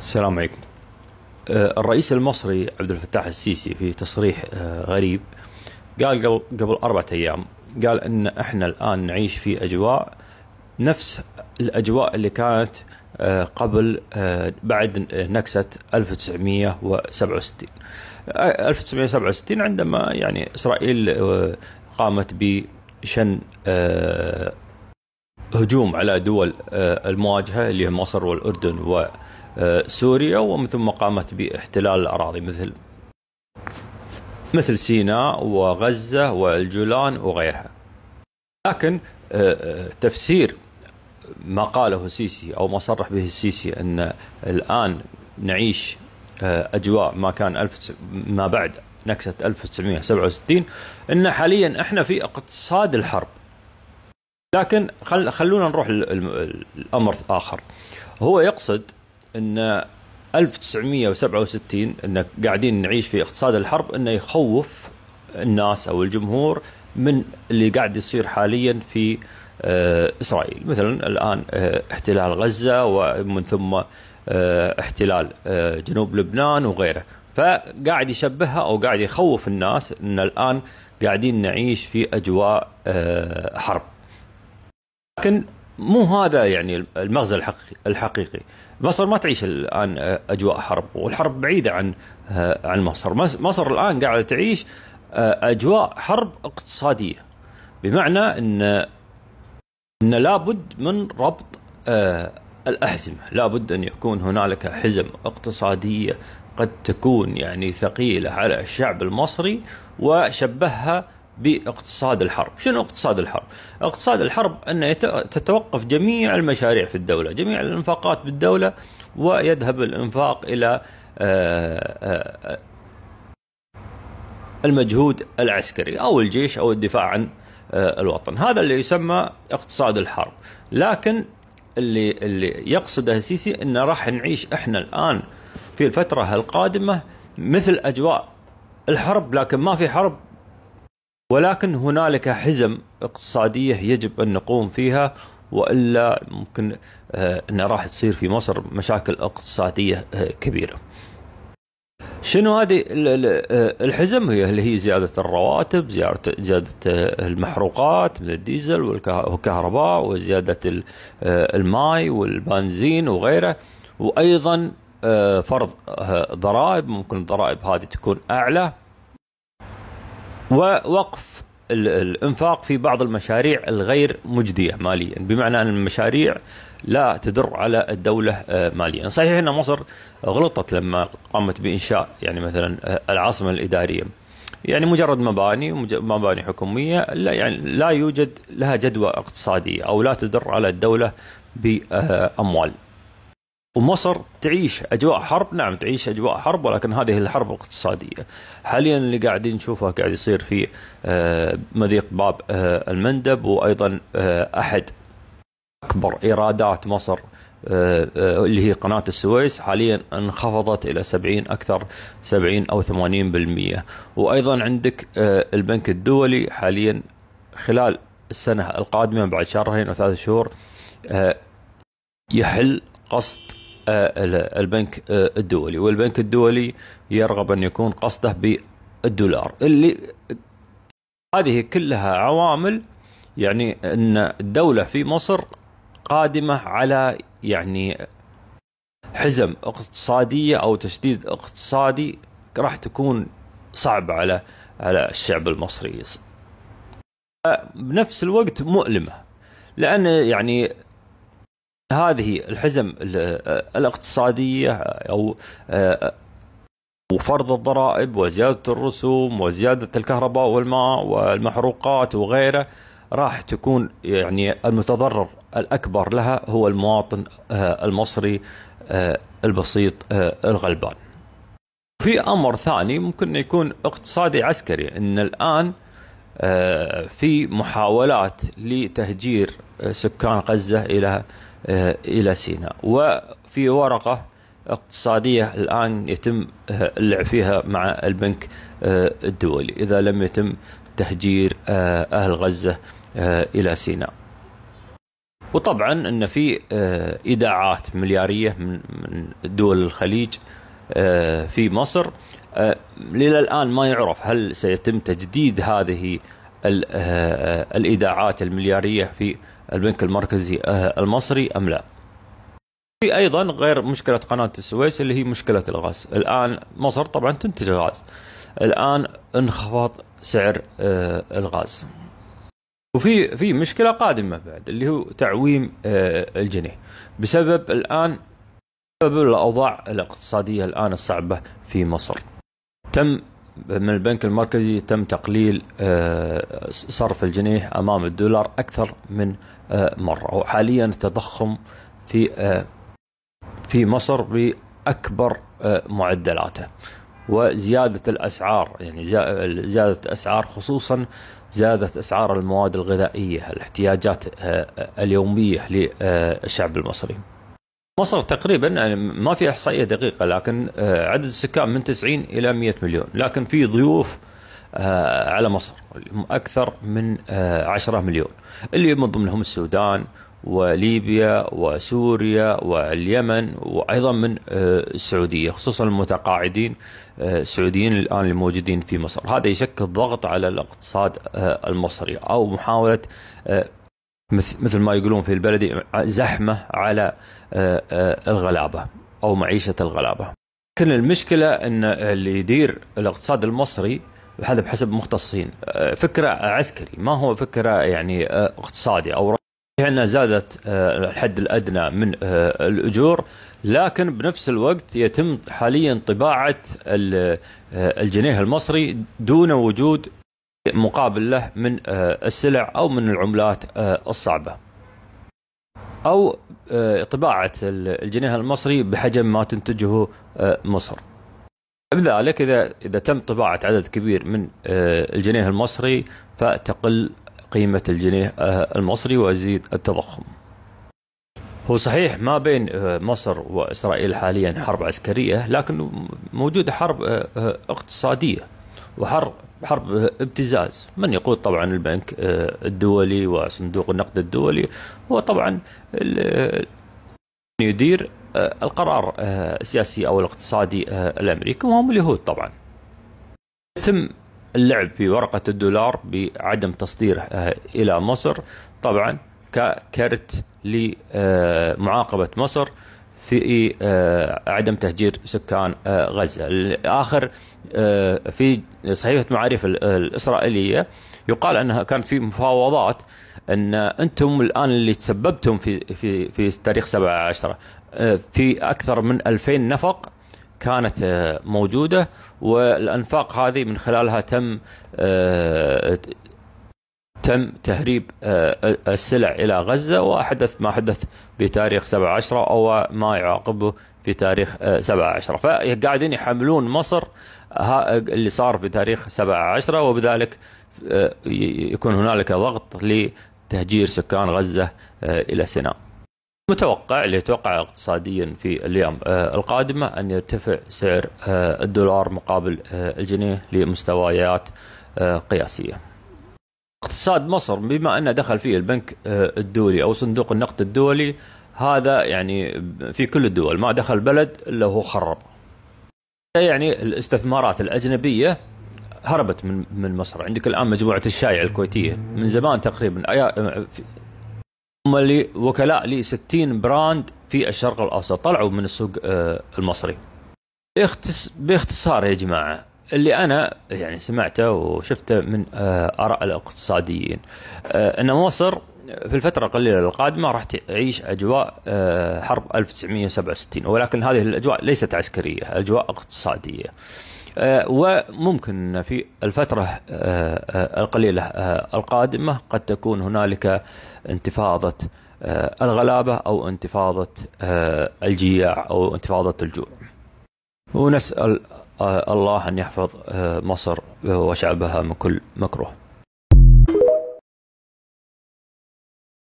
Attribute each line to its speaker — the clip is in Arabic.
Speaker 1: السلام عليكم آه، الرئيس المصري عبد الفتاح السيسي في تصريح آه، غريب قال قبل أربعة أيام قال أن إحنا الآن نعيش في أجواء نفس الأجواء اللي كانت آه، قبل بعد نكسة 1967 1967 عندما يعني إسرائيل قامت بشن هجوم على دول المواجهة اللي هي مصر والأردن و سوريا ومن ثم قامت باحتلال الأراضي مثل مثل سيناء وغزة والجولان وغيرها لكن آه، آه، تفسير ما قاله السيسي أو ما صرح به السيسي أن الآن نعيش آه، أجواء ما كان ألف ما بعد نكسة 1967 أن حاليا إحنا في اقتصاد الحرب لكن خل خلونا نروح الأمر آخر هو يقصد ان 1967 ان قاعدين نعيش في اقتصاد الحرب انه يخوف الناس او الجمهور من اللي قاعد يصير حاليا في آه، اسرائيل مثلا الان آه، احتلال غزه ومن ثم آه، احتلال جنوب لبنان وغيره فقاعد يشبهها او قاعد يخوف الناس ان الان قاعدين نعيش في اجواء حرب لكن مو هذا يعني المغزى الحقيقي الحقيقي مصر ما تعيش الان آه، اجواء حرب والحرب بعيده عن آه، عن مصر مصر الان قاعده تعيش آه، اجواء حرب اقتصاديه بمعنى ان ان لابد من ربط الاحزمه لابد ان يكون هنالك حزم اقتصاديه قد تكون يعني ثقيله على الشعب المصري وشبهها باقتصاد الحرب شنو اقتصاد الحرب اقتصاد الحرب أن تتوقف جميع المشاريع في الدولة جميع الانفاقات بالدولة ويذهب الانفاق إلى آه، آه، المجهود العسكري أو الجيش أو الدفاع عن آه، الوطن هذا اللي يسمى اقتصاد الحرب لكن اللي اللي يقصده السيسي ان راح نعيش احنا الان في الفتره القادمه مثل اجواء الحرب لكن ما في حرب ولكن هنالك حزم اقتصاديه يجب ان نقوم فيها والا ممكن آه، ان راح تصير في مصر مشاكل اقتصاديه آه، كبيره. شنو هذه آه، الحزم هي اللي هي زيادة الرواتب زيادة, زيادة المحروقات من الديزل والكهرباء وزيادة الماي والبنزين وغيره وأيضا فرض ضرائب ممكن الضرائب هذه تكون أعلى ووقف الانفاق في بعض المشاريع الغير مجديه ماليا بمعنى ان المشاريع لا تدر على الدوله آه، ماليا صحيح ان مصر غلطت لما قامت بانشاء يعني مثلا آه، العاصمه الاداريه يعني مجرد مباني مباني حكوميه لا يعني لا يوجد لها جدوى اقتصاديه او لا تدر على الدوله باموال ومصر تعيش اجواء حرب نعم تعيش اجواء حرب ولكن هذه الحرب الاقتصاديه حاليا اللي قاعدين نشوفه قاعد يصير في آه، مضيق باب آه، المندب وايضا آه، احد اكبر ايرادات مصر اللي هي قناة السويس حاليا انخفضت إلى 70 أكثر 70 أو 80% وأيضا عندك البنك الدولي حاليا خلال السنة القادمة بعد شهرين أو ثلاث شهور يحل قصد آه، البنك آه، الدولي والبنك الدولي يرغب أن يكون قصده بالدولار اللي هذه كلها عوامل يعني أن الدولة في مصر قادمة على يعني حزم اقتصادية أو تشديد اقتصادي راح تكون صعبة على على الشعب المصري آه، بنفس الوقت مؤلمة لأن يعني هذه الحزم آه، الاقتصاديه آه، او آه، وفرض الضرائب وزياده الرسوم وزياده الكهرباء والماء والمحروقات وغيره راح تكون يعني المتضرر الاكبر لها هو المواطن المصري البسيط الغلبان. في امر ثاني ممكن يكون اقتصادي عسكري ان الان في محاولات لتهجير سكان غزه الى آه، إلى سيناء وفي ورقة اقتصادية الآن يتم آه، اللعب فيها مع البنك آه، الدولي إذا لم يتم تهجير أهل غزة إلى سيناء وطبعا أن في إيداعات مليارية من دول الخليج في مصر إلى الآن ما يعرف هل سيتم تجديد هذه آه، الايداعات الملياريه في البنك المركزي آه، المصري ام لا؟ في ايضا غير مشكله قناه السويس اللي هي مشكله الغاز، الان مصر طبعا تنتج الغاز. الان انخفض سعر آه، الغاز. وفي في مشكله قادمه بعد اللي هو تعويم الجنيه بسبب الان بسبب الاوضاع الاقتصاديه الان الصعبه في مصر. تم من البنك المركزي تم تقليل آه، صرف الجنيه امام الدولار اكثر من آه، مره وحاليا التضخم في آه، في مصر باكبر معدلاته وزياده الاسعار يعني زياده الاسعار خصوصا زادت اسعار المواد الغذائيه الاحتياجات اليوميه للشعب المصري مصر تقريبا يعني ما في احصائيه دقيقه لكن آه، عدد السكان من 90 الى 100 مليون لكن في ضيوف آه، على مصر اكثر من 10 آه، مليون اللي من ضمنهم السودان وليبيا وسوريا واليمن وايضا من السعوديه خصوصا المتقاعدين السعوديين الان الموجودين في مصر هذا يشكل ضغط على الاقتصاد المصري او محاوله مثل ما يقولون في البلدي زحمة على آه، آه، الغلابة أو معيشة الغلابة لكن المشكلة أن اللي يدير الاقتصاد المصري هذا بحسب مختصين آه، فكرة عسكري ما هو فكرة يعني اقتصادي أو أنها يعني زادت الحد الأدنى من الأجور لكن بنفس الوقت يتم حاليا طباعة الجنيه المصري دون وجود مقابل له من آه، السلع أو من العملات آه، الصعبة أو آه، طباعة الجنيه المصري بحجم ما تنتجه مصر بذلك إذا إذا تم طباعة عدد كبير من الجنيه المصري فتقل قيمة الجنيه المصري ويزيد التضخم هو صحيح ما بين مصر وإسرائيل حاليا حرب عسكرية لكن موجودة حرب اقتصادية وحرب حرب ابتزاز من يقود طبعا البنك آه، الدولي وصندوق النقد الدولي هو طبعا آه، يدير آه، القرار السياسي او الاقتصادي الامريكي وهم اليهود طبعا يتم اللعب في ورقة الدولار بعدم تصديره إلى مصر طبعا ككرت لمعاقبة مصر في آه، عدم تهجير سكان آه، غزه. الاخر آه، في صحيفه معاريف الاسرائيليه يقال انها كانت في مفاوضات ان انتم الان اللي تسببتم في في في تاريخ 7 10 في اكثر من 2000 نفق كانت موجوده والانفاق هذه من خلالها تم تم تهريب آه، السلع إلى غزة وحدث ما حدث بتاريخ 7 10 أو ما يعاقبه في تاريخ 7 آه، 10 فقاعدين يحملون مصر اللي صار في تاريخ 7 10 وبذلك آه، يكون هنالك ضغط لتهجير سكان غزة إلى سيناء متوقع اللي يتوقع اقتصاديا في الايام القادمه ان يرتفع سعر الدولار مقابل الجنيه لمستويات قياسيه اقتصاد مصر بما انه دخل فيه البنك آه، الدولي او صندوق النقد الدولي هذا يعني في كل الدول ما دخل بلد الا هو خرب. يعني الاستثمارات الاجنبيه هربت من من مصر، عندك الان مجموعه الشايع الكويتيه من زمان تقريبا آه، هم اللي وكلاء ل 60 براند في الشرق الاوسط طلعوا من السوق آه، المصري. باختصار يا جماعه اللي انا يعني سمعته وشفته من آه، اراء الاقتصاديين آه، ان مصر في الفترة القليلة القادمة راح تعيش أجواء آه، حرب 1967 ولكن هذه الأجواء ليست عسكرية أجواء اقتصادية وممكن في الفترة القليلة القادمة قد تكون هنالك انتفاضة الغلابة أو انتفاضة الجياع أو انتفاضة الجوع ونسأل آه، الله أن يحفظ آه، مصر وشعبها من كل مكروه